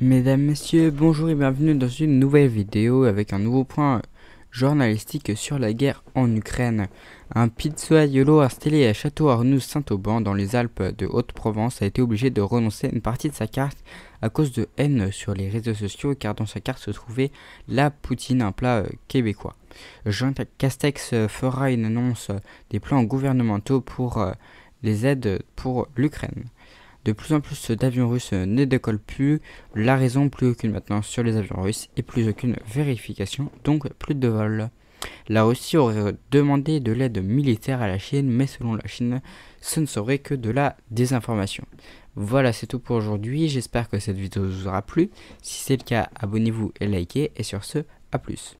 Mesdames, Messieurs, bonjour et bienvenue dans une nouvelle vidéo avec un nouveau point journalistique sur la guerre en Ukraine. Un pizzoaiolo installé à Château Arnoux Saint-Auban dans les Alpes de Haute-Provence a été obligé de renoncer à une partie de sa carte à cause de haine sur les réseaux sociaux car dans sa carte se trouvait la poutine, un plat euh, québécois. Jean Castex fera une annonce des plans gouvernementaux pour euh, les aides pour l'Ukraine. De plus en plus d'avions russes ne décollent plus. La raison, plus aucune maintenant sur les avions russes et plus aucune vérification, donc plus de vols. La Russie aurait demandé de l'aide militaire à la Chine, mais selon la Chine, ce ne serait que de la désinformation. Voilà, c'est tout pour aujourd'hui. J'espère que cette vidéo vous aura plu. Si c'est le cas, abonnez-vous et likez. Et sur ce, à plus.